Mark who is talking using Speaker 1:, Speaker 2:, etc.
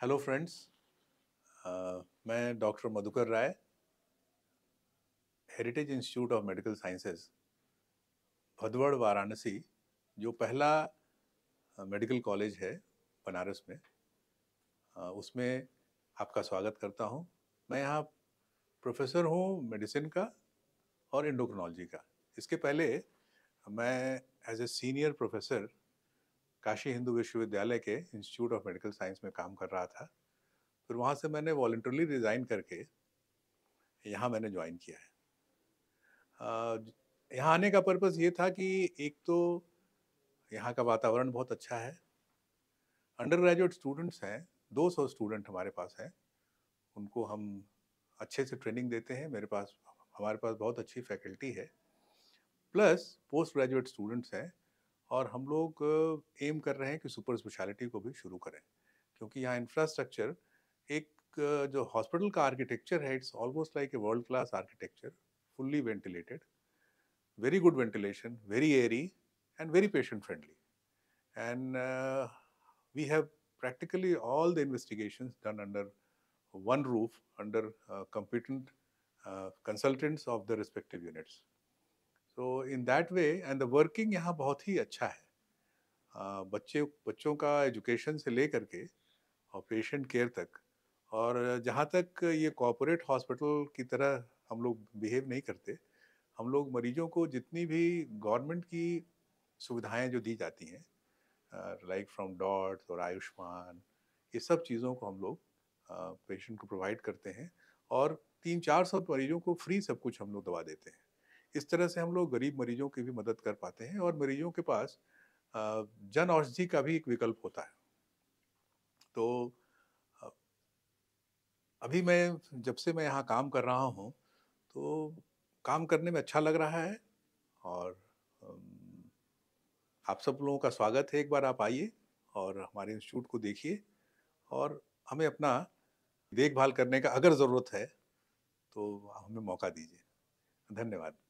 Speaker 1: hello friends uh, मैं doctor Madhukar Rai heritage institute of medical sciences Bhadwar Varanasi जो पहला मेडिकल uh, कॉलेज है बनारस में uh, उसमें आपका स्वागत करता हूं मैं यहाँ प्रोफेसर हूँ मेडिसिन का और इंडोक्रोनोलॉजी का इसके पहले मैं as a senior professor Kashi Hindu Vishwavidyalaya के इंस्टीट्यूट ऑफ मेडिकल साइंस में काम कर रहा था फिर वहाँ से मैंने वॉल्ट्रली रिज़ाइन करके यहाँ मैंने ज्वाइन किया है यहाँ आने का पर्पज़ ये था कि एक तो यहाँ का वातावरण बहुत अच्छा है अंडर ग्रेजुएट स्टूडेंट्स हैं 200 स्टूडेंट हमारे पास हैं उनको हम अच्छे से ट्रेनिंग देते हैं मेरे पास हमारे पास बहुत अच्छी फैकल्टी है प्लस पोस्ट ग्रेजुएट स्टूडेंट्स हैं और हम लोग एम कर रहे हैं कि सुपर स्पेशलिटी को भी शुरू करें क्योंकि यहाँ इंफ्रास्ट्रक्चर एक जो हॉस्पिटल का आर्किटेक्चर है it's almost like a world class architecture fully ventilated very good ventilation very airy and very patient friendly and we have practically all the investigation done under one roof under competent consultants of the respective units तो in that way and the working यहाँ बहुत ही अच्छा है आ, बच्चे बच्चों का education से ले करके और पेशेंट केयर तक और जहाँ तक ये कॉपोरेट हॉस्पिटल की तरह हम लोग बिहेव नहीं करते हम लोग मरीजों को जितनी भी गवर्नमेंट की सुविधाएं जो दी जाती हैं लाइक फ्रॉम डॉट्स और आयुष्मान ये सब चीज़ों को हम लोग पेशेंट को प्रोवाइड करते हैं और तीन चार सौ मरीजों को फ्री सब कुछ हम लोग दवा देते हैं इस तरह से हम लोग गरीब मरीजों की भी मदद कर पाते हैं और मरीजों के पास जन औषधि का भी एक विकल्प होता है तो अभी मैं जब से मैं यहाँ काम कर रहा हूँ तो काम करने में अच्छा लग रहा है और आप सब लोगों का स्वागत है एक बार आप आइए और हमारे इंस्टीट्यूट को देखिए और हमें अपना देखभाल करने का अगर ज़रूरत है तो हमें मौका दीजिए धन्यवाद